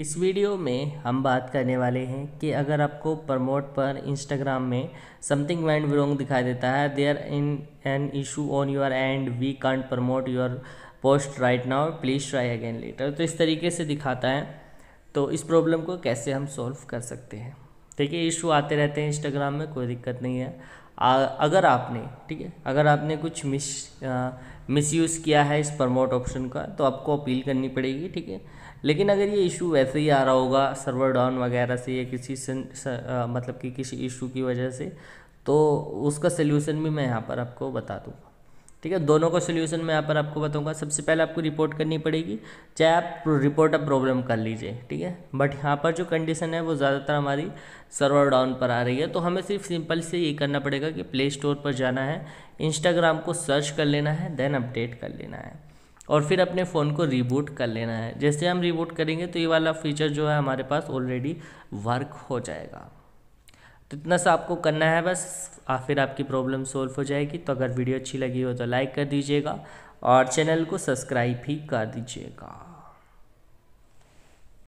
इस वीडियो में हम बात करने वाले हैं कि अगर आपको प्रमोट पर इंस्टाग्राम में समथिंग वैंड रॉन्ग दिखाई देता है there in an issue on your end we can't promote your post right now please try again later तो इस तरीके से दिखाता है तो इस प्रॉब्लम को कैसे हम सॉल्व कर सकते हैं देखिए इशू आते रहते हैं इंस्टाग्राम में कोई दिक्कत नहीं है अगर आपने ठीक है अगर आपने कुछ मिस मिसयूज़ किया है इस प्रमोट ऑप्शन का तो आपको अपील करनी पड़ेगी ठीक है लेकिन अगर ये इशू वैसे ही आ रहा होगा सर्वर डाउन वगैरह से या किसी सन, स, आ, मतलब कि किसी इशू की वजह से तो उसका सल्यूशन भी मैं यहाँ पर आपको बता दूँगा ठीक है दोनों का सोल्यूशन मैं यहाँ पर आपको बताऊँगा सबसे पहले आपको रिपोर्ट करनी पड़ेगी चाहे आप रिपोर्ट अप प्रॉब्लम कर लीजिए ठीक है बट यहाँ पर जो कंडीशन है वो ज़्यादातर हमारी सर्वर डाउन पर आ रही है तो हमें सिर्फ सिंपल से ये करना पड़ेगा कि प्ले स्टोर पर जाना है इंस्टाग्राम को सर्च कर लेना है देन अपडेट कर लेना है और फिर अपने फ़ोन को रिबूट कर लेना है जैसे हम रिबूट करेंगे तो ये वाला फीचर जो है हमारे पास ऑलरेडी वर्क हो जाएगा तो इतना सा आपको करना है बस आ फिर आपकी प्रॉब्लम सॉल्व हो जाएगी तो अगर वीडियो अच्छी लगी हो तो लाइक कर दीजिएगा और चैनल को सब्सक्राइब भी कर दीजिएगा